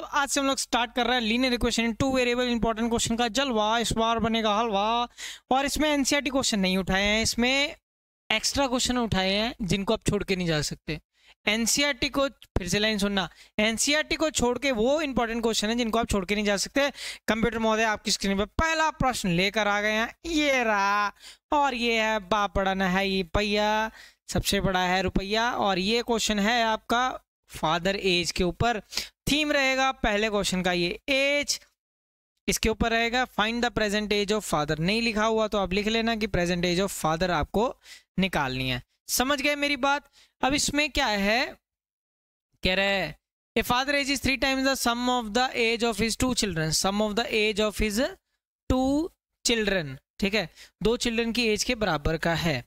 अब आज से हम लोग स्टार्ट कर रहे हैं linear equation two variable important question का जलवा इस बार बनेगा हलवा और इसमें एनसीईआरटी क्वेश्चन नहीं उठाए हैं इसमें एक्स्ट्रा क्वेश्चन उठाए हैं जिनको आप छोड़ के नहीं जा सकते एनसीईआरटी को फिर से लाइन सुनना एनसीईआरटी को छोड़ के वो इंपॉर्टेंट क्वेश्चन है जिनको आप छोड़ के नहीं जा सकते कंप्यूटर महोदय आपकी स्क्रीन पर पहला प्रश्न लेकर आ गए हैं ये रहा और ये है बापड़ा न है ये पहिया सबसे बड़ा है रुपया और ये क्वेश्चन है आपका फादर एज के ऊपर थीम रहेगा पहले क्वेश्चन का ये एज इसके ऊपर रहेगा find the present age of father नहीं लिखा हुआ तो आप लिख लेना कि प्रेजेंट एज ऑफ फादर आपको निकालनी है समझ गए मेरी बात अब इसमें क्या है कह रहे a father age is three times the sum of the age of his two children sum of the age of his two children ठीक है दो चिल्ड्रन की एज के बराबर का है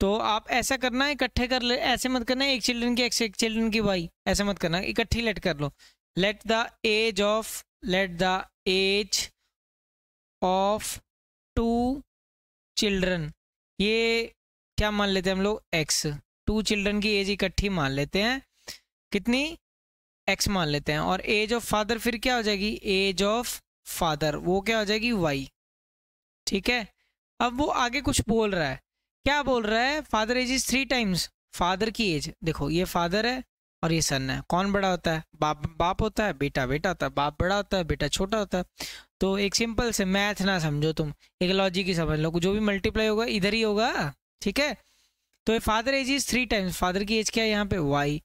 तो आप ऐसा करना इकट्ठे कर ले ऐसे मत करना एक चिल्ड्रन की एक चिल्ड्रन की वाई ऐसे मत करना इकट्ठी लेट कर लो let the age of let the age of two children ये क्या मान लेते हैं हम लोग एक्स टू चिल्ड्रन की एज इकट्ठी मान लेते हैं कितनी एक्स मान लेते हैं और एज ऑफ फादर फिर क्या हो जाएगी एज ऑफ फादर वो क्या हो जाएगी वाई ठीक है अब वो आगे कुछ बोल रहा है क्या बोल रहा है father age is three times father की एज देखो ये फादर है और ये सन है कौन बड़ा होता है बाप बाप होता है बेटा बेटा होता है बाप बड़ा होता है बेटा छोटा होता है तो एक सिंपल से मैथ ना समझो तुम एक लॉजिक ही समझ लो जो भी मल्टीप्लाई होगा इधर ही होगा ठीक है तो ये father age is three times father की एज क्या है यहाँ पे Y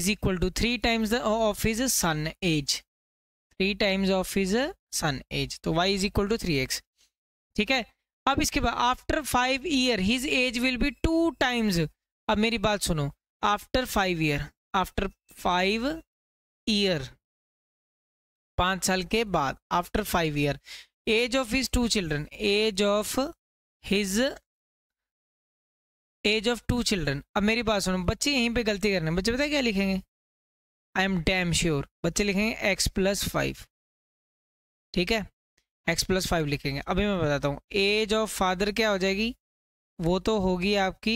is equal to three times of his son age three times of his son age तो Y is equal to three X ठीक है अब इसके बाद after five year his age will be two times अब मेरी बात सुनो after five year after five year पाँच साल के बाद after five year as of his two children age of his age of two children अब मेरी बात सुनो बच्चे यहीं पे गलती कर रहे हैं बच्चे बताए क्या लिखेंगे आई एम डैम श्योर बच्चे लिखेंगे एक्स प्लस फाइव ठीक है एक्स प्लस फाइव लिखेंगे अभी मैं बताता हूँ एज ऑफ फादर क्या हो जाएगी वो तो होगी आपकी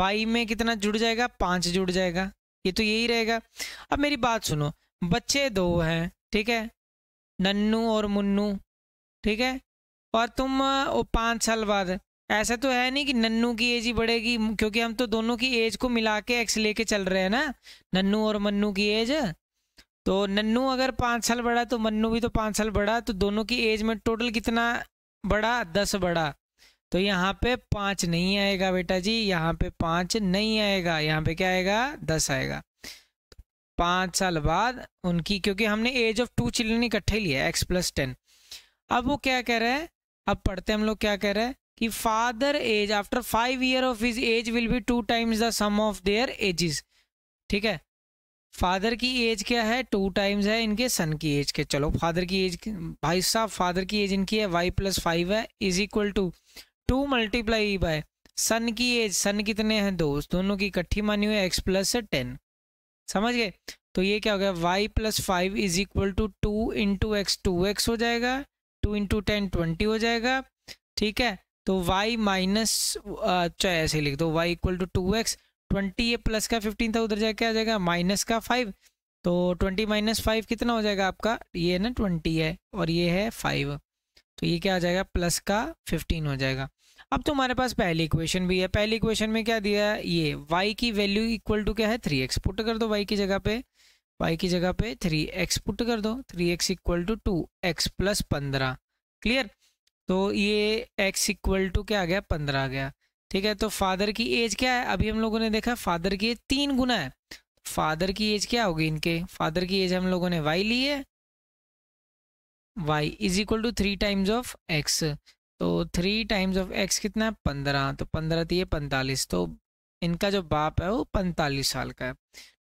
वाई में कितना जुड़ जाएगा पाँच जुड़ जाएगा ये तो यही रहेगा अब मेरी बात सुनो बच्चे दो हैं ठीक है नन्नू और मुन्नू ठीक है और तुम वो पाँच साल बाद ऐसा तो है नहीं कि नन्नू की एज ही बढ़ेगी क्योंकि हम तो दोनों की एज को मिला के एक्स लेके चल रहे हैं ना नन्नू और मन्नू की एज तो नन्नू अगर पाँच साल बड़ा तो मन्नू भी तो पाँच साल बड़ा तो दोनों की एज में टोटल कितना बड़ा दस बड़ा तो यहाँ पे पाँच नहीं आएगा बेटा जी यहाँ पे पाँच नहीं आएगा यहाँ पे क्या आएगा दस आएगा पाँच साल बाद उनकी क्योंकि हमने एज ऑफ टू चिल्ड्रन इकट्ठे लिया एक्स प्लस टेन अब वो क्या कह रहे हैं अब पढ़ते हम लोग क्या कह रहे हैं कि father age after five year of his age will be two times the sum of their ages ठीक है फादर की एज क्या है टू टाइम्स है इनके सन की एज के चलो फादर की एज भाई साहब फादर की एज इनकी है वाई प्लस फाइव है is equal to two multiply by son की एज सन कितने हैं दो दोनों की इकट्ठी मानी हुई है एक्स प्लस टेन समझ गए तो ये क्या हो गया Y plus five is equal to two into X two X हो जाएगा टू इंटू टेन ट्वेंटी हो जाएगा ठीक है तो वाई माइनस चाहे ऐसे लिख दो Y equal to two X twenty ये प्लस का फिफ्टीन था उधर जाके आ जाएगा माइनस का फाइव तो ट्वेंटी माइनस फाइव कितना हो जाएगा आपका ये ना ट्वेंटी है और ये है फाइव तो ये क्या आ जाएगा प्लस का फिफ्टीन हो जाएगा अब तो हमारे पास पहली इक्वेशन भी है पहली इक्वेशन में क्या दिया है ये वाई की वैल्यू इक्वल टू क्या है थ्री एक्स पुट कर दो वाई की जगह पे वाई की जगह पे थ्री एक्स पुट कर दो three x equal to two x plus पंद्रह क्लियर तो ये एक्स इक्वल टू क्या आ गया पंद्रह आ गया ठीक है तो फादर की एज क्या है अभी हम लोगों ने देखा फादर की एज तीन गुना है फादर की एज क्या होगी इनके फादर की एज हम लोगों ने वाई ली है Y is equal to three times of X तो थ्री टाइम्स ऑफ एक्स कितना है पंद्रह तो पंद्रह थी तो पैंतालीस तो इनका जो बाप है वो पैंतालीस साल का है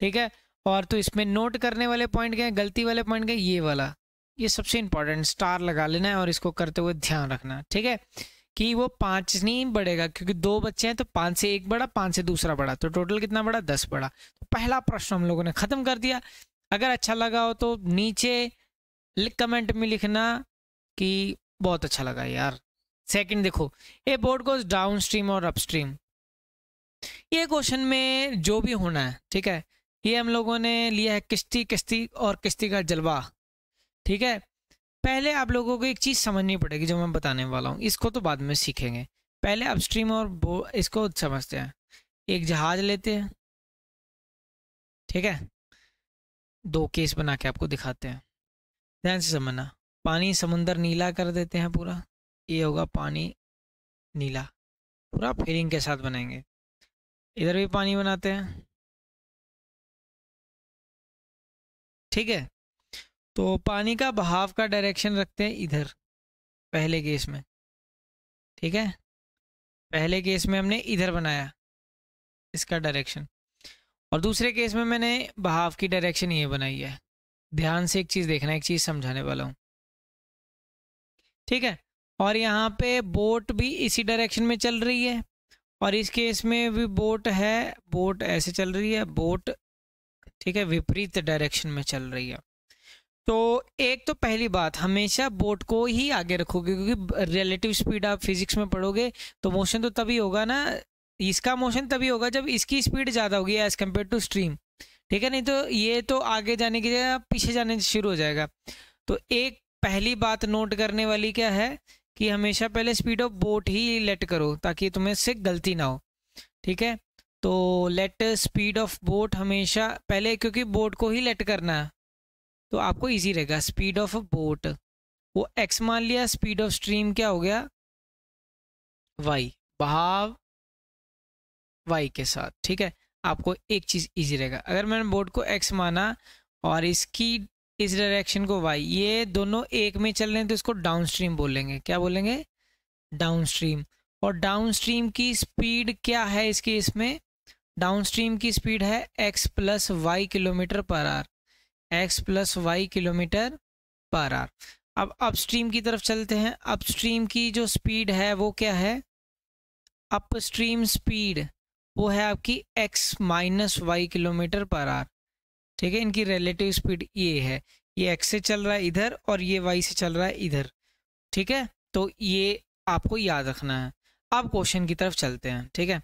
ठीक है और तो इसमें नोट करने वाले पॉइंट क्या है गलती वाले पॉइंट क्या है ये वाला ये सबसे इंपॉर्टेंट स्टार लगा लेना है और इसको करते हुए ध्यान रखना ठीक है कि वो पांच नहीं बढ़ेगा क्योंकि दो बच्चे हैं तो पाँच से एक बड़ा पांच से दूसरा बड़ा तो टोटल कितना बड़ा दस बड़ा तो पहला प्रश्न हम लोगों ने ख़त्म कर दिया अगर अच्छा लगा हो तो नीचे कमेंट में लिखना कि बहुत अच्छा लगा यार सेकंड देखो a boat goes down stream और अपस्ट्रीम ये क्वेश्चन में जो भी होना है ठीक है ये हम लोगों ने लिया है किश्ती किश्ती और किश्ती का जलवा ठीक है पहले आप लोगों को एक चीज़ समझनी पड़ेगी जो मैं बताने वाला हूँ इसको तो बाद में सीखेंगे पहले अपस्ट्रीम और इसको समझते हैं एक जहाज लेते हैं ठीक है दो केस बना के आपको दिखाते हैं ध्यान से समझना पानी समुंदर नीला कर देते हैं पूरा ये होगा पानी नीला पूरा फेरिंग के साथ बनाएंगे इधर भी पानी बनाते हैं ठीक है तो पानी का बहाव का डायरेक्शन रखते हैं इधर पहले केस में ठीक है पहले केस में हमने इधर बनाया इसका डायरेक्शन और दूसरे केस में मैंने बहाव की डायरेक्शन ये बनाई है ध्यान से एक चीज़ देखना एक चीज़ समझाने वाला हूँ ठीक है और यहाँ पे बोट भी इसी डायरेक्शन में चल रही है और इस केस में भी बोट है बोट ऐसे चल रही है बोट ठीक है विपरीत डायरेक्शन में चल रही है तो एक तो पहली बात हमेशा बोट को ही आगे रखोगे क्योंकि रिलेटिव स्पीड आप फिजिक्स में पढ़ोगे तो मोशन तो तभी होगा ना इसका मोशन तभी होगा जब इसकी स्पीड ज़्यादा होगी एज़ कम्पेयर टू स्ट्रीम ठीक है नहीं तो ये तो आगे जाने की जगह पीछे जाने शुरू हो जाएगा तो एक पहली बात नोट करने वाली क्या है कि हमेशा पहले स्पीड ऑफ बोट ही लेट करो ताकि तुम्हें से गलती ना हो ठीक है तो लेट स्पीड ऑफ बोट हमेशा पहले क्योंकि बोट को ही लेट करना है तो आपको इजी रहेगा स्पीड ऑफ बोट वो एक्स मान लिया स्पीड ऑफ स्ट्रीम क्या हो गया वाई बहाव वाई के साथ ठीक है आपको एक चीज़ इजी रहेगा अगर मैंने बोट को एक्स माना और इसकी इस डायरेक्शन को वाई ये दोनों एक में चल रहे हैं तो इसको डाउन स्ट्रीम बोलेंगे क्या बोलेंगे डाउन स्ट्रीम और डाउन स्ट्रीम की स्पीड क्या है इसकी इसमें डाउन स्ट्रीम की स्पीड है X plus Y kilometre per hour X plus Y kilometre per hour अब अपस्ट्रीम की तरफ चलते हैं अपस्ट्रीम की जो स्पीड है वो क्या है अपस्ट्रीम स्पीड वो है आपकी X minus Y kilometre per hour ठीक है इनकी रिलेटिव स्पीड ये है ये एक्स से चल रहा है इधर और ये वाई से चल रहा है इधर ठीक है तो ये आपको याद रखना है अब क्वेश्चन की तरफ चलते हैं ठीक है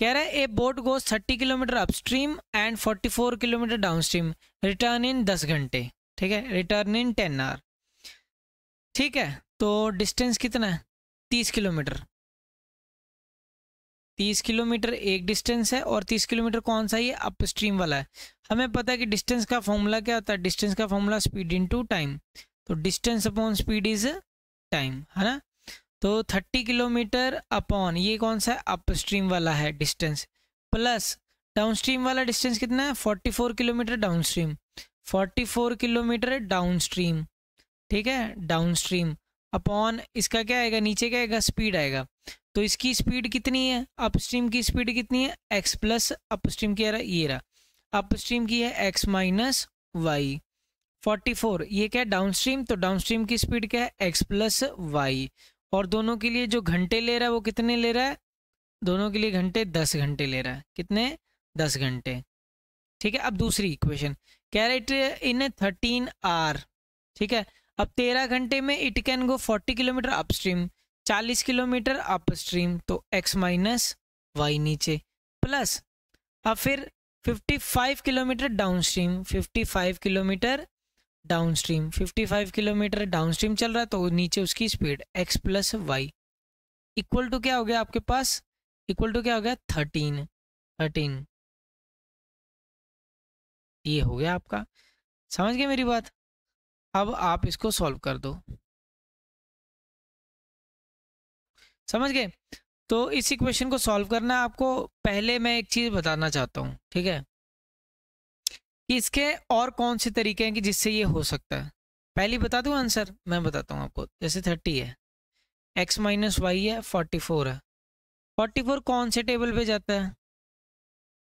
कह रहा है a boat goes thirty kilometre upstream and forty four kilometre downstream return in दस घंटे ठीक है रिटर्न इन टेन आवर ठीक है तो डिस्टेंस कितना है तीस किलोमीटर तीस किलोमीटर एक डिस्टेंस है और तीस किलोमीटर कौन सा ये अपस्ट्रीम वाला है हमें पता है कि डिस्टेंस का फॉर्मूला क्या होता है डिस्टेंस का फॉर्मूला स्पीड इन टाइम तो distance upon speed is time है ना तो 30 किलोमीटर अपॉन ये कौन सा अप स्ट्रीम वाला है डिस्टेंस प्लस डाउन स्ट्रीम वाला डिस्टेंस कितना है 44 kilometre down stream 44 kilometre down stream ठीक है डाउन स्ट्रीम अपॉन इसका क्या आएगा नीचे क्या आएगा स्पीड आएगा तो इसकी स्पीड कितनी है अप स्ट्रीम की स्पीड कितनी है एक्स प्लस अप स्ट्रीम की ये रहा अप स्ट्रीम की है X minus Y forty four ये क्या है डाउन स्ट्रीम तो डाउन स्ट्रीम की स्पीड क्या है एक्स प्लस वाई और दोनों के लिए जो घंटे ले रहा है वो कितने ले रहा है दोनों के लिए घंटे दस घंटे ले रहा है कितने दस घंटे ठीक है अब दूसरी इक्वेशन कह रहा इन थर्टीन आर ठीक है अब तेरह घंटे में it can go forty kilometre upstream चालीस किलोमीटर अपस्ट्रीम तो एक्स माइनस वाई नीचे प्लस अब फिर fifty five kilometre downstream five kilometre down stream fifty five kilometre down stream चल रहा है तो नीचे उसकी speed X plus Y equal to क्या हो गया आपके पास इक्वल टू क्या हो गया थर्टीन थर्टीन ये हो गया आपका समझ गए मेरी बात अब आप इसको सॉल्व कर दो समझ गए तो इस इक्वेशन को सॉल्व करना है आपको पहले मैं एक चीज़ बताना चाहता हूँ ठीक है कि इसके और कौन से तरीके हैं कि जिससे ये हो सकता है पहली बता दूँ आंसर मैं बताता हूँ आपको जैसे थर्टी है एक्स माइनस वाई है फोर्टी फोर है फोर्टी फोर कौन से टेबल पे जाता है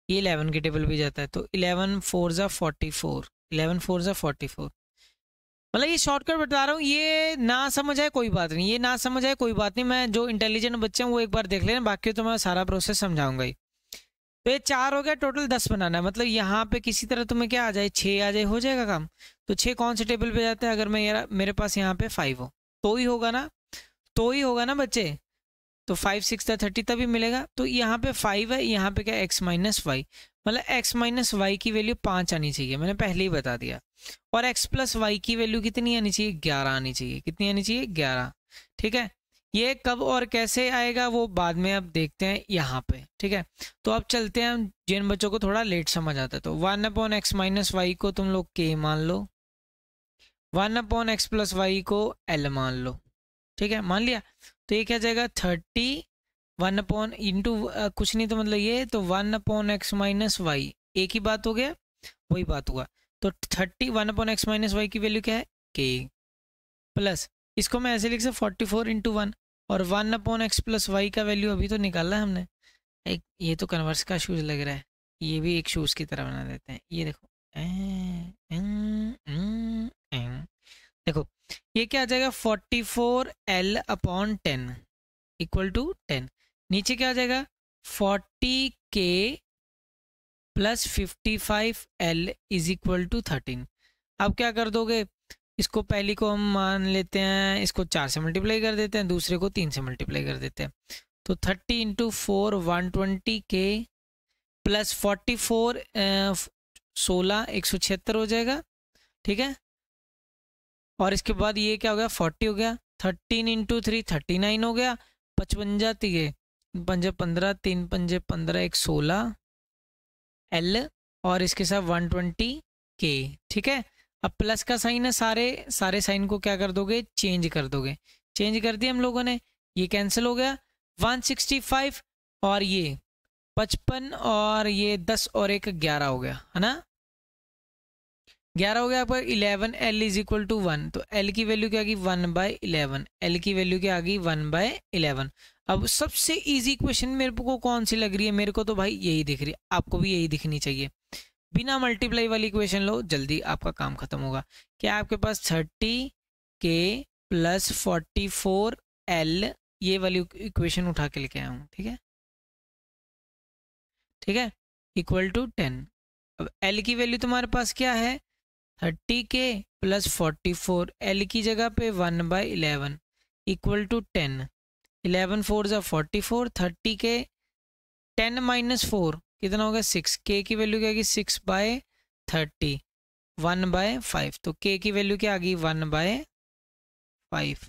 ये इलेवन के टेबल पे जाता है तो इलेवन फोर ज़ा फोर्टी फोर इलेवन फोर ज़ा फोर्टी फोर मतलब ये शॉर्टकट बता रहा हूँ ये ना समझ आए कोई बात नहीं ये ना समझ आए कोई बात नहीं मैं जो इंटेलिजेंट बच्चे हैं वो एक बार देख लेना बाकी तो मैं सारा प्रोसेस समझाऊंगा ही तो ये चार हो गया टोटल दस बनाना है मतलब यहाँ पे किसी तरह तुम्हें क्या आ जाए छः आ जाए हो जाएगा काम तो छः कौन से टेबल पे जाते हैं अगर मैं यार मेरे पास यहाँ पे फाइव हो तो ही होगा ना तो ही होगा ना बच्चे तो फाइव सिक्स था थर्टी तभी मिलेगा तो यहाँ पे फाइव है यहाँ पे क्या एक्स माइनस वाई मतलब एक्स माइनस वाई की वैल्यू पाँच आनी चाहिए मैंने पहले ही बता दिया और एक्स प्लस वाई की वैल्यू कितनी आनी चाहिए ग्यारह आनी चाहिए कितनी आनी चाहिए ग्यारह ठीक है ये कब और कैसे आएगा वो बाद में अब देखते हैं यहाँ पे ठीक है तो अब चलते हैं जिन बच्चों को थोड़ा लेट समझ आता है तो one upon x minus y को तुम लोग के मान लो one upon x plus y को एल मान लो ठीक है मान लिया तो ये क्या जाएगा थर्टी वन अपॉन इंटू कुछ नहीं तो मतलब ये तो one upon x minus y एक ही बात हो गया वही बात हुआ तो thirty one upon x minus y की वैल्यू क्या है के प्लस इसको मैं ऐसे लिख सकता फोर्टी फोर इंटू वन और one upon x plus y का वैल्यू अभी तो निकाला हमने एक ये तो कन्वर्स का शूज़ लग रहा है ये भी एक शूज़ की तरह बना देते हैं ये देखो एं, एं, एं, एं। देखो ये क्या आ जाएगा forty four l upon ten equal to ten नीचे क्या आ जाएगा forty k plus fifty five l is equal to thirteen अब क्या कर दोगे इसको पहली को हम मान लेते हैं इसको चार से मल्टीप्लाई कर देते हैं दूसरे को तीन से मल्टीप्लाई कर देते हैं तो thirty into four one twenty k plus forty four सोलह एक सौ छिहत्तर हो जाएगा ठीक है और इसके बाद ये क्या हो गया फोर्टी हो गया thirteen into three thirty nine हो गया पचवंजा तीन तो पंजे पंद्रह तीन पंजे पंद्रह एक सोलह एल और इसके साथ वन ट्वेंटी के ठीक है अब प्लस का साइन है सारे सारे साइन को क्या कर दोगे चेंज कर दोगे चेंज कर दिया हम लोगों ने ये कैंसिल हो गया 165 और ये 55 और ये 10 और एक 11 हो गया है ना 11 हो गया आपका eleven l is equal to one तो एल की वैल्यू क्या आ गई वन बाय इलेवन एल की वैल्यू क्या आ गई वन बाय इलेवन अब सबसे इजी क्वेश्चन मेरे को कौन सी लग रही है मेरे को तो भाई यही दिख रही है आपको भी यही दिखनी चाहिए बिना मल्टीप्लाई वाली इक्वेशन लो जल्दी आपका काम खत्म होगा क्या आपके पास thirty k plus forty four l ये वाली इक्वेशन उठा के लेके आया हूँ ठीक है ठीक है इक्वल टू टेन अब एल की वैल्यू तुम्हारे पास क्या है thirty k plus forty four L की जगह पे one by eleven equal to ten eleven four जो forty four thirty k ten minus four कितना हो गया सिक्स के की वैल्यू क्या आएगी six by thirty one by five तो के की वैल्यू क्या आ गई वन बाय फाइव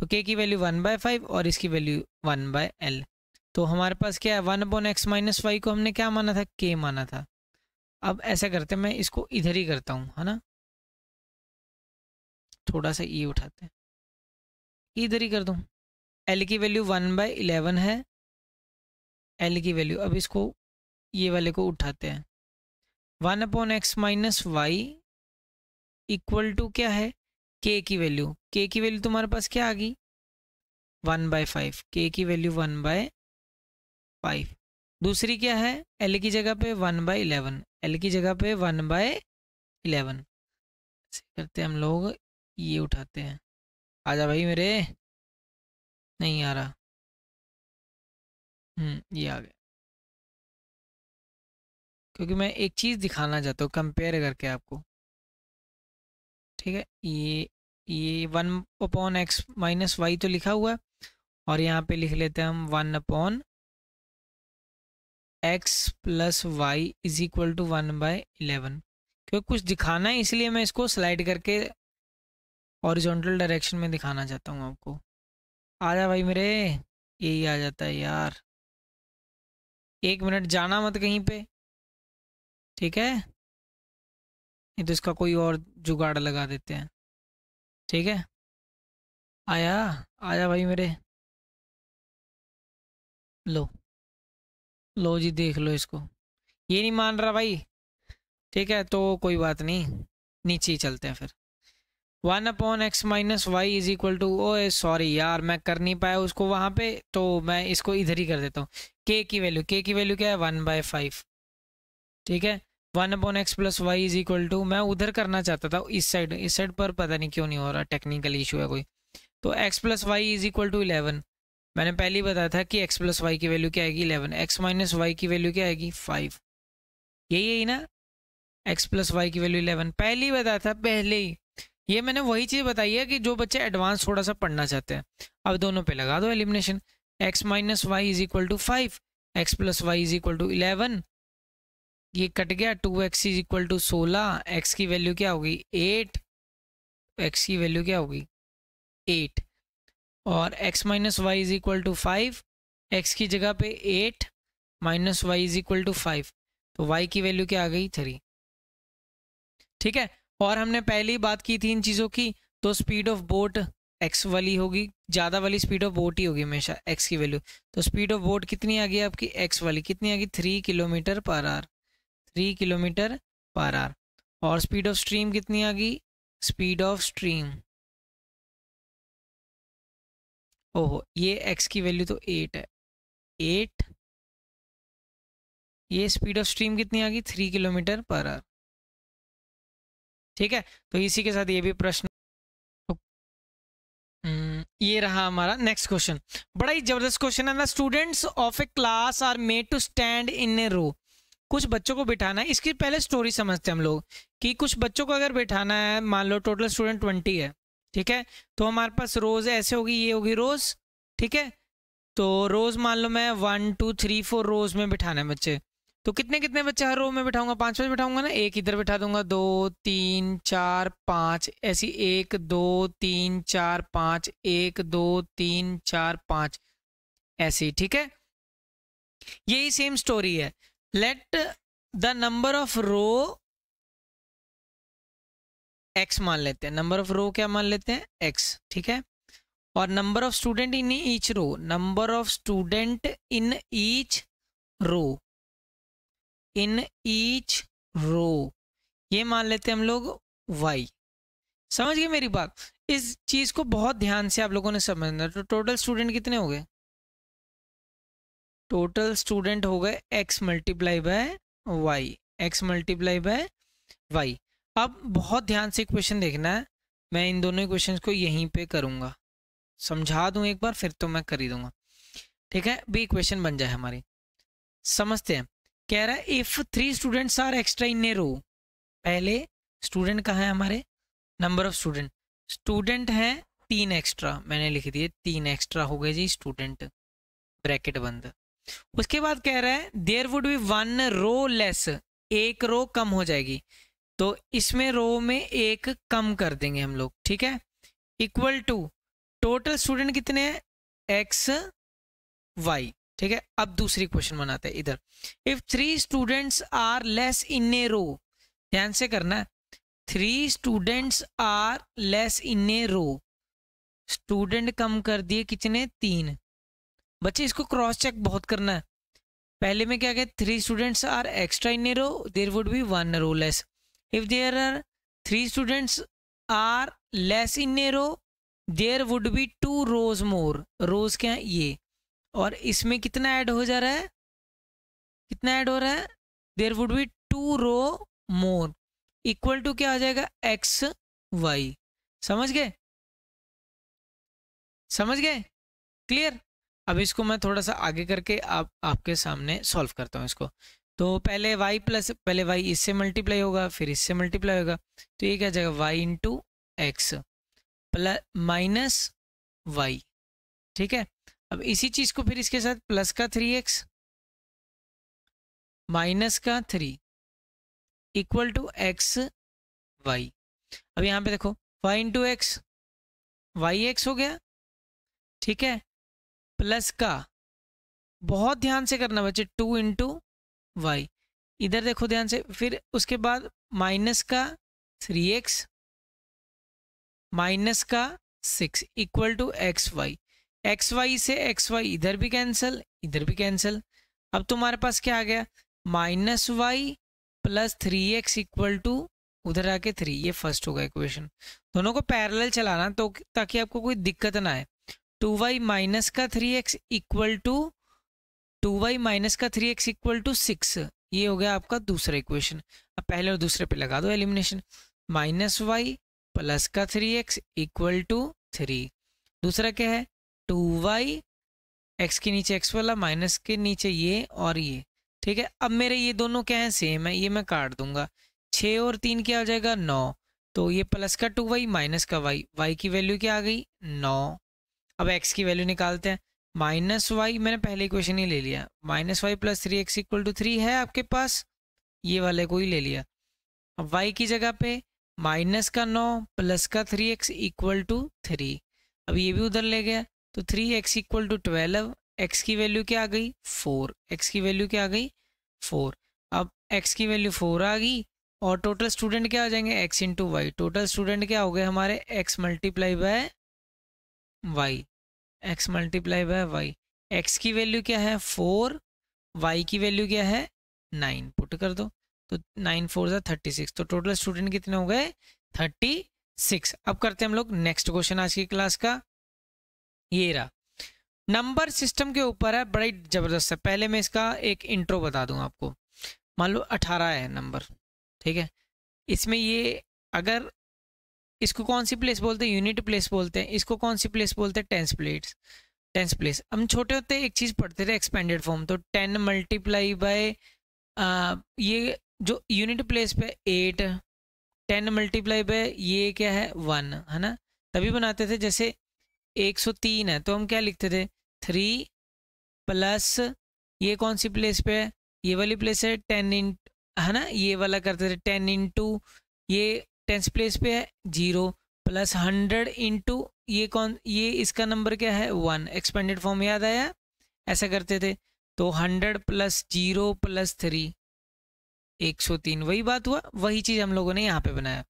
तो के की वैल्यू वन बाय फाइव और इसकी वैल्यू वन बाय एल तो हमारे पास क्या है one upon x minus y को हमने क्या माना था के माना था अब ऐसा करते हैं मैं इसको इधर ही करता हूँ है ना थोड़ा सा ये e उठाते हैं इधर ही कर दूँ एल की वैल्यू वन बाय इलेवन है एल की वैल्यू अब इसको ये वाले को उठाते हैं one upon x minus y equal to क्या है के की वैल्यू के की वैल्यू तुम्हारे पास क्या आ गई वन बाय फाइव के की वैल्यू वन बाय फाइव दूसरी क्या है एल की जगह पे वन बाय इलेवन एल की जगह पे वन बाय इलेवन करते हम लोग ये उठाते हैं आजा भाई मेरे नहीं आ रहा हम्म ये आ गया क्योंकि मैं एक चीज़ दिखाना चाहता हूँ कंपेयर करके आपको ठीक है ये ये one upon x minus y तो लिखा हुआ है और यहाँ पे लिख लेते हैं हम one upon x plus y is equal to one by eleven क्योंकि कुछ दिखाना है इसलिए मैं इसको स्लाइड करके ऑरिजोनटल डायरेक्शन में दिखाना चाहता हूँ आपको आ जा भाई मेरे यही आ जाता है यार एक मिनट जाना मत कहीं पे ठीक है ये तो इसका कोई और जुगाड़ लगा देते हैं ठीक है आया आया भाई मेरे लो लो जी देख लो इसको ये नहीं मान रहा भाई ठीक है तो कोई बात नहीं नीचे ही चलते हैं फिर one upon x minus y is equal to oh sorry यार मैं कर नहीं पाया उसको वहाँ पे तो मैं इसको इधर ही कर देता हूँ के की वैल्यू के की वैल्यू क्या है वन बाय फाइव ठीक है one upon x plus y is equal to मैं उधर करना चाहता था इस साइड इस साइड पर पता नहीं क्यों नहीं हो रहा टेक्निकल इशू है कोई तो x plus y is equal to eleven मैंने पहले ही बताया था कि एक्स प्लस वाई की वैल्यू क्या आएगी इलेवन एक्स माइनस वाई की वैल्यू क्या आएगी फाइव यही है ना एक्स प्लस वाई की वैल्यू इलेवन पहले ही बताया था पहले ही ये मैंने वही चीज़ बताई है कि जो बच्चे एडवांस थोड़ा सा पढ़ना चाहते हैं अब दोनों पे लगा दो elimination x minus y is equal to five x plus y is equal to eleven ये कट गया two x is equal to सोलह एक्स की वैल्यू क्या होगी एट एक्स की वैल्यू क्या होगी एट और x minus y is equal to five x की जगह पे eight minus y is equal to five तो वाई की वैल्यू क्या आ गई थ्री ठीक है और हमने पहले ही बात की थी इन चीज़ों की तो स्पीड ऑफ बोट एक्स वाली होगी ज़्यादा वाली स्पीड ऑफ बोट ही होगी हमेशा एक्स की वैल्यू तो स्पीड ऑफ बोट कितनी आ गई आपकी एक्स वाली कितनी आ गई three kilometre per hour three kilometre per hour और स्पीड ऑफ स्ट्रीम कितनी आ गई स्पीड ऑफ स्ट्रीम ओहो ये एक्स की वैल्यू तो एट है एट ये स्पीड ऑफ स्ट्रीम कितनी आ गई थ्री किलोमीटर पर आर ठीक है तो इसी के साथ ये भी प्रश्न हम्म, ये रहा हमारा नेक्स्ट क्वेश्चन बड़ा ही जबरदस्त क्वेश्चन है ना students of a class are made to stand in a row कुछ बच्चों को बिठाना है इसकी पहले स्टोरी समझते हैं हम लोग कि कुछ बच्चों को अगर बिठाना है मान लो टोटल स्टूडेंट ट्वेंटी है ठीक है तो हमारे पास रोज़ ऐसे होगी ये होगी रोज़ ठीक है तो रोज़ मान लो मैं one two three four rows में बिठाना है बच्चे तो कितने कितने बच्चे हर रो में बिठाऊंगा पांच पांच बिठाऊंगा ना एक इधर बिठा दूंगा दो तीन चार पाँच ऐसी एक दो तीन चार पाँच एक दो तीन चार पाँच ऐसी ठीक है यही सेम स्टोरी है let the number of row x मान लेते हैं नंबर ऑफ रो क्या मान लेते हैं एक्स ठीक है और number of student in each row number of student in each row in each row ये मान लेते हैं हम लोग वाई समझ गए मेरी बात इस चीज को बहुत ध्यान से आप लोगों ने समझना तो टोटल स्टूडेंट कितने हो गए टोटल स्टूडेंट हो गए x multiply by y x multiply by y अब बहुत ध्यान से क्वेश्चन देखना है मैं इन दोनों क्वेश्चन को यहीं पे करूँगा समझा दूँ एक बार फिर तो मैं कर ही दूंगा ठीक है बी क्वेश्चन बन जाए हमारी समझते हैं कह रहा है if three students are extra in a row पहले स्टूडेंट कहाँ है हमारे नंबर ऑफ स्टूडेंट स्टूडेंट हैं तीन एक्स्ट्रा मैंने लिख दिए तीन एक्स्ट्रा हो गए जी स्टूडेंट ब्रैकेट बंद उसके बाद कह रहा है there would be one row less एक रो कम हो जाएगी तो इसमें रो में एक कम कर देंगे हम लोग ठीक है इक्वल टू टोटल स्टूडेंट कितने हैं एक्स वाई ठीक है अब दूसरी क्वेश्चन बनाते हैं इधर if three students are less in a row ध्यान से करना है three students are less in a row student कम कर दिए कितने तीन बच्चे इसको क्रॉस चेक बहुत करना है पहले में क्या कहते three students are extra in a there would be one row less if there are three students are less in a row there would be two rows more rows क्या है ये और इसमें कितना ऐड हो जा रहा है कितना ऐड हो रहा है there would be two row more equal to क्या आ जाएगा एक्स वाई समझ गए समझ गए क्लियर अब इसको मैं थोड़ा सा आगे करके आप आपके सामने सॉल्व करता हूँ इसको तो पहले y प्लस पहले y इससे मल्टीप्लाई होगा फिर इससे मल्टीप्लाई होगा तो ये क्या जाएगा y into x plus minus y ठीक है अब इसी चीज़ को फिर इसके साथ प्लस का थ्री एक्स माइनस का three equal to x y अब यहाँ पे देखो y into x y x हो गया ठीक है प्लस का बहुत ध्यान से करना बच्चे टू इंटू वाई इधर देखो ध्यान से फिर उसके बाद माइनस का थ्री एक्स माइनस का six equal to x y x y से एक्स वाई इधर भी कैंसिल इधर भी कैंसिल अब तुम्हारे पास क्या आ गया minus y plus three x equal to उधर आके थ्री ये फर्स्ट होगा इक्वेशन दोनों को पैरेलल चलाना तो ताकि आपको कोई दिक्कत ना आए टू वाई माइनस का three x equal to two y minus का three x equal to six ये हो गया आपका दूसरा इक्वेशन अब पहले और दूसरे पे लगा दो एलिमिनेशन माइनस वाई प्लस का three x equal to three दूसरा क्या है टू वाई एक्स के नीचे एक्स वाला माइनस के नीचे ये और ये ठीक है अब मेरे ये दोनों क्या हैं सेम है ये मैं काट दूंगा छः और तीन क्या हो जाएगा नौ तो ये प्लस का टू वाई माइनस का वाई वाई की वैल्यू क्या आ गई नौ अब एक्स की वैल्यू निकालते हैं माइनस वाई मैंने पहले क्वेश्चन ही ले लिया minus y plus three x equal to three है आपके पास ये वाले को ही ले लिया अब वाई की जगह पे माइनस का नौ प्लस का three x equal to three अब ये भी उधर ले गया तो three x equal to twelve x की वैल्यू क्या आ गई फोर एक्स की वैल्यू क्या आ गई फोर अब एक्स की वैल्यू फोर आ गई और टोटल स्टूडेंट क्या आ जाएंगे x into y total student क्या हो गए हमारे x multiply by y x multiply by y x की वैल्यू क्या है फोर वाई की वैल्यू क्या है नाइन पुट कर दो तो नाइन फोर ज़ा थर्टी सिक्स तो टोटल स्टूडेंट कितने हो गए थर्टी सिक्स अब करते हैं हम लोग नेक्स्ट क्वेश्चन आज की क्लास का ये रहा नंबर सिस्टम के ऊपर है बड़ा ज़बरदस्त है पहले मैं इसका एक इंट्रो बता दूँ आपको मान लो अठारह है नंबर ठीक है इसमें ये अगर इसको कौन सी प्लेस बोलते हैं यूनिट प्लेस बोलते हैं इसको कौन सी प्लेस बोलते हैं टेंस प्लेट्स टेंस प्लेस हम छोटे होते एक चीज़ पढ़ते थे एक्सपेंडेड फॉर्म तो टेन मल्टीप्लाई बाय ये जो यूनिट प्लेस पे एट टेन मल्टीप्लाई बाय ये क्या है वन है ना तभी बनाते थे जैसे एक सौ तीन है तो हम क्या लिखते थे थ्री प्लस ये कौन सी प्लेस पे है ये वाली प्लेस है टेन इन है ना ये वाला करते थे टेन इन टू ये टेंस प्लेस पे है जीरो प्लस हंड्रेड इंटू ये कौन ये इसका नंबर क्या है वन एक्सपेंडेड फॉर्म याद आया ऐसा करते थे तो hundred plus zero plus three एक सौ तीन वही बात हुआ वही चीज़ हम लोगों ने यहाँ पे बनाया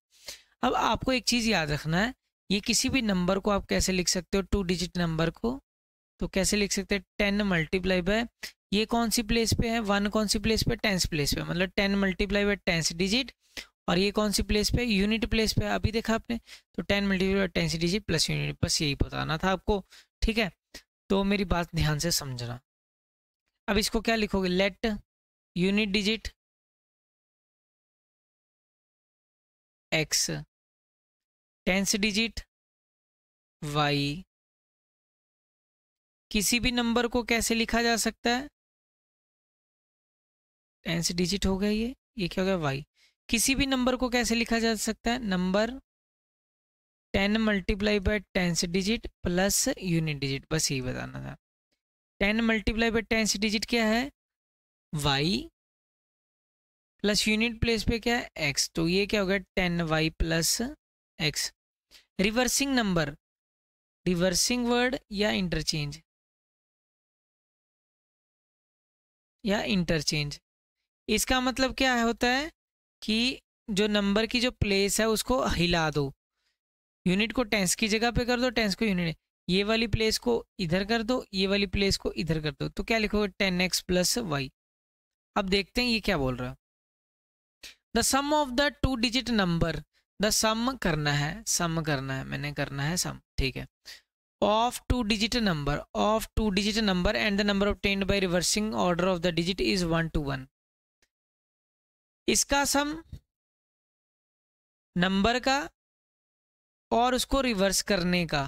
अब आपको एक चीज़ याद रखना है ये किसी भी नंबर को आप कैसे लिख सकते हो टू डिजिट नंबर को तो कैसे लिख सकते हैं टेन मल्टीप्लाई बाय ये कौन सी प्लेस पे है वन कौन सी प्लेस पे टेंस प्लेस पे मतलब ten multiply by tens digit और ये कौन सी प्लेस पे यूनिट प्लेस पे अभी देखा आपने तो टेन मल्टीप्लाई टेन सी डीजी प्लस यूनिट बस यही बताना था आपको ठीक है तो मेरी बात ध्यान से समझना अब इसको क्या लिखोगे let unit digit x tens digit y किसी भी नंबर को कैसे लिखा जा सकता है टेंस डिजिट हो गया ये ये क्या हो गया वाई किसी भी नंबर को कैसे लिखा जा सकता है number ten multiply by tens digit plus unit digit बस यही बताना था ten multiply by tens digit क्या है वाई प्लस यूनिट प्लेस पे क्या है एक्स तो ये क्या हो गया ten y plus x reversing number reversing word या इंटरचेंज या इंटरचेंज इसका मतलब क्या होता है कि जो नंबर की जो प्लेस है उसको हिला दो यूनिट को टेंस की जगह पे कर दो टेंस को यूनिट ये वाली प्लेस को इधर कर दो ये वाली प्लेस को इधर कर दो तो क्या लिखोगे टेन एक्स प्लस वाई अब देखते हैं ये क्या बोल रहा the sum of the two digit number the sum करना है सम करना है मैंने करना है सम ठीक है of two digit number of two digit number and the number obtained by reversing order of the digit is one two one इसका सम नंबर का और उसको रिवर्स करने का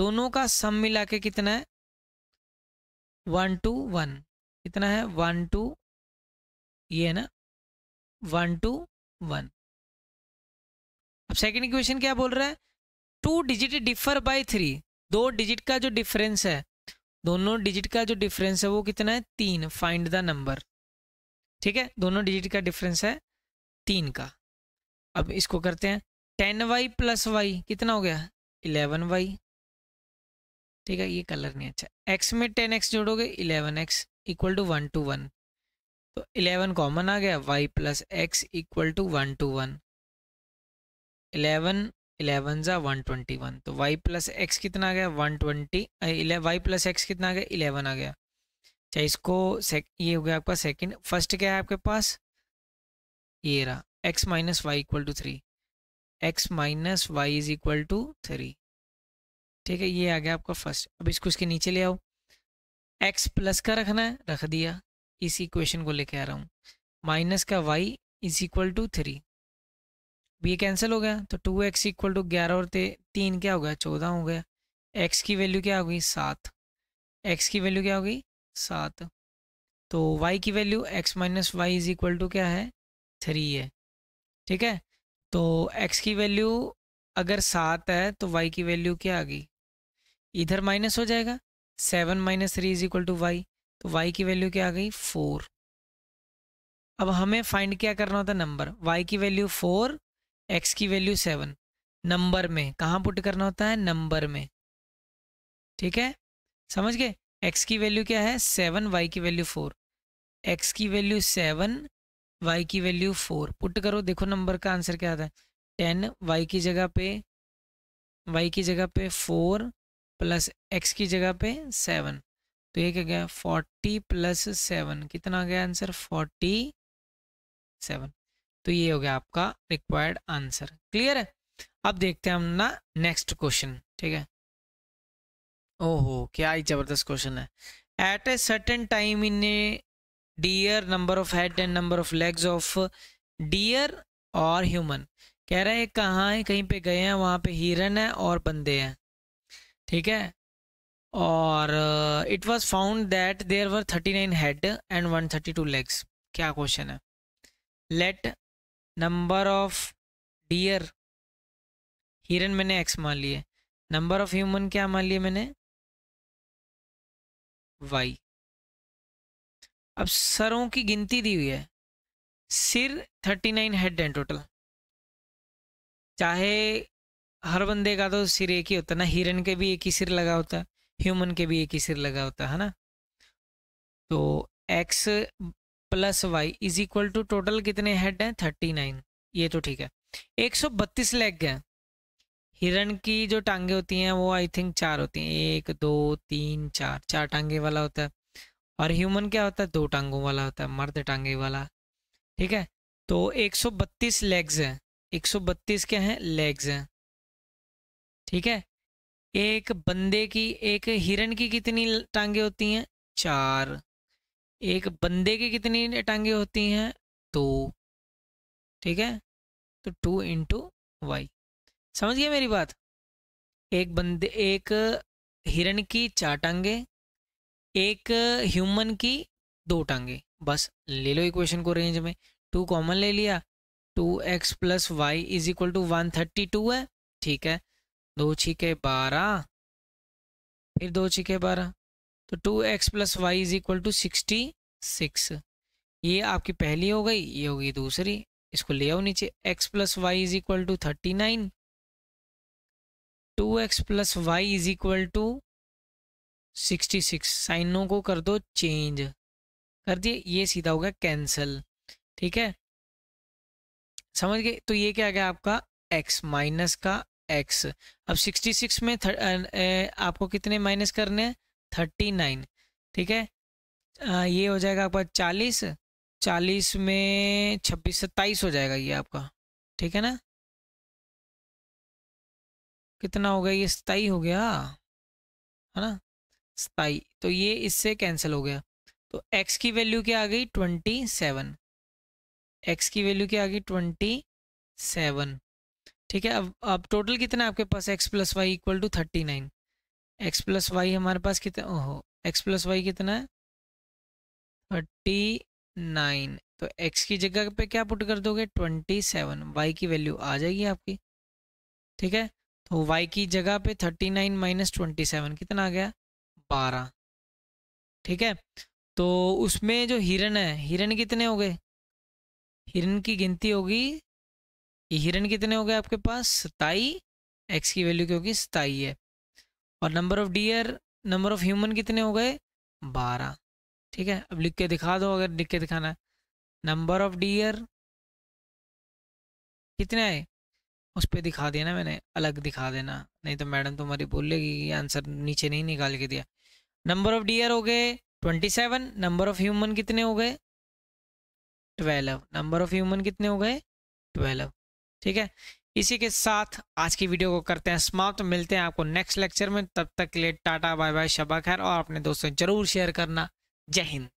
दोनों का सम मिला के कितना है वन टू वन कितना है वन टू ये है ना वन टू वन अब सेकंड इक्वेशन क्या बोल रहा है two digit differ by three दो डिजिट का जो डिफरेंस है दोनों डिजिट का जो डिफरेंस है वो कितना है तीन फाइंड द नंबर ठीक है दोनों डिजिट का डिफरेंस है तीन का अब इसको करते हैं टेन वाई प्लस वाई कितना हो गया इलेवन वाई ठीक है ये कलर नहीं अच्छा एक्स में टेन एक्स जोड़ोगे eleven x equal to one two one तो इलेवन कॉमन आ गया Y plus x equal to one two one eleven eleven ज़ा वन ट्वेंटी वन तो वाई प्लस एक्स कितना आ गया one twenty y plus x कितना आ गया इलेवन आ गया अच्छा इसको ये हो गया आपका सेकंड फर्स्ट क्या है आपके पास ये रहा x minus y equal to three x minus y is equal to three ठीक है ये आ गया आपका फर्स्ट अब इसको इसके नीचे ले आओ एक्स प्लस का रखना है रख दिया इसी इक्वेशन को लेके आ रहा हूँ माइनस का y is equal to three ये कैंसिल हो गया तो टू एक्स इक्वल टू ग्यारह और तीन क्या हो गया चौदह हो गया एक्स की वैल्यू क्या हो गई सात एक्स की वैल्यू क्या हो गई सात तो y की value x minus y is equal to क्या है थ्री है ठीक है तो x की वैल्यू अगर सात है तो y की वैल्यू क्या आ गई इधर माइनस हो जाएगा seven minus three is equal to y तो वाई की वैल्यू क्या आ गई फोर अब हमें फाइंड क्या करना होता है नंबर वाई की वैल्यू फोर एक्स की वैल्यू सेवन नंबर में कहाँ पुट करना होता है नंबर में ठीक है समझ गए एक्स की वैल्यू क्या है सेवन वाई की वैल्यू फोर एक्स की वैल्यू सेवन वाई की वैल्यू फोर पुट करो देखो नंबर का आंसर क्या आता है टेन वाई की जगह पे वाई की जगह पे फोर प्लस एक्स की जगह पे सेवन तो ये क्या गया फोर्टी प्लस सेवन कितना आ गया आंसर फोर्टी सेवन तो ये हो गया आपका रिक्वायर्ड आंसर क्लियर है अब देखते हैं हम ना नेक्स्ट क्वेश्चन ठीक है ओहो क्या ही जबरदस्त क्वेश्चन है at a certain time in a deer number of head and number of legs of deer और ह्यूमन कह रहे हैं कहाँ है कहीं पे गए हैं वहाँ पे हिरन है और बंदे हैं ठीक है और it was found that there were thirty nine head and one thirty two legs क्या क्वेश्चन है लेट नंबर ऑफ डियर हिरन मैंने एक्स मान लिए नंबर ऑफ ह्यूमन क्या मान लिए मैंने वाई अब सरों की गिनती दी हुई है सिर थर्टी नाइन हेड हैं टोटल चाहे हर बंदे का तो सिर एक ही होता है ना हिरन के भी एक ही सिर लगा होता है ह्यूमन के भी एक ही सिर लगा होता है ना तो x plus y is equal to total कितने हेड हैं थर्टी नाइन ये तो ठीक है एक सौ बत्तीस लेग गए हिरण की जो टांगे होती हैं वो आई थिंक चार होती हैं एक दो तीन चार चार टांगे वाला होता है और ह्यूमन क्या होता है दो टांगों वाला होता है मर्द टांगे वाला ठीक है तो 132 लेग्स हैं 132 क्या हैं लेग्स हैं ठीक है एक बंदे की एक हिरण की कितनी टांगे होती हैं चार एक बंदे की कितनी टांगे होती हैं दो ठीक है तो टू इंटू वाई समझ गए मेरी बात एक बंदे एक हिरण की चार टांगे एक ह्यूमन की दो टांगे बस ले लो इक्वेशन को रेंज में टू कॉमन ले लिया two x plus y is equal to one thirty two है ठीक है दो छीके बारह फिर दो छीके बारह तो two x plus y is equal to sixty six ये आपकी पहली हो गई ये होगी दूसरी इसको ले आओ नीचे x plus y is equal to thirty nine two x plus y is equal to sixty six साइनों को कर दो चेंज कर दिए ये सीधा होगा कैंसल ठीक है समझ गए तो ये क्या गया आपका x माइनस का x अब सिक्सटी सिक्स में थर, आ, आपको कितने माइनस करने हैं थर्टी नाइन ठीक है आ, ये हो जाएगा आपका चालीस चालीस में छब्बीस सत्ताईस हो जाएगा ये आपका ठीक है ना कितना हो गया ये सताई हो गया है ना सताई तो ये इससे कैंसिल हो गया तो x की वैल्यू क्या आ गई ट्वेंटी सेवन एक्स की वैल्यू क्या आ गई ट्वेंटी सेवन ठीक है अब अब टोटल कितना है आपके पास x plus Y equal to thirty nine x plus y हमारे पास कितना ओहो x प्लस वाई कितना है थर्टी नाइन तो x की जगह पे क्या पुट कर दोगे ट्वेंटी सेवन वाई की वैल्यू आ जाएगी आपकी ठीक है तो y की जगह पे 39 नाइन माइनस ट्वेंटी कितना आ गया 12 ठीक है तो उसमें जो हिरन है हिरन कितने हो गए हिरन की गिनती होगी हिरन कितने हो गए आपके पास सताई एक्स की वैल्यू क्योंकि सताई है और number of deer number of human कितने हो गए बारह ठीक है अब लिख के दिखा दो अगर लिख के दिखाना है नंबर ऑफ डियर कितने आए उस पर दिखा दिया ना मैंने अलग दिखा देना नहीं तो मैडम तुम्हारी बोलेगी आंसर नीचे नहीं निकाल के दिया नंबर ऑफ डियर हो गए twenty seven number of human कितने हो गए ट्वेल्व नंबर ऑफ ह्यूमन कितने हो गए ट्वेल्व ठीक है इसी के साथ आज की वीडियो को करते हैं समाप्त मिलते हैं आपको नेक्स्ट लेक्चर में तब तक के लिए टाटा बाय बाय शबा खैर और अपने दोस्तों जरूर शेयर करना जय हिंद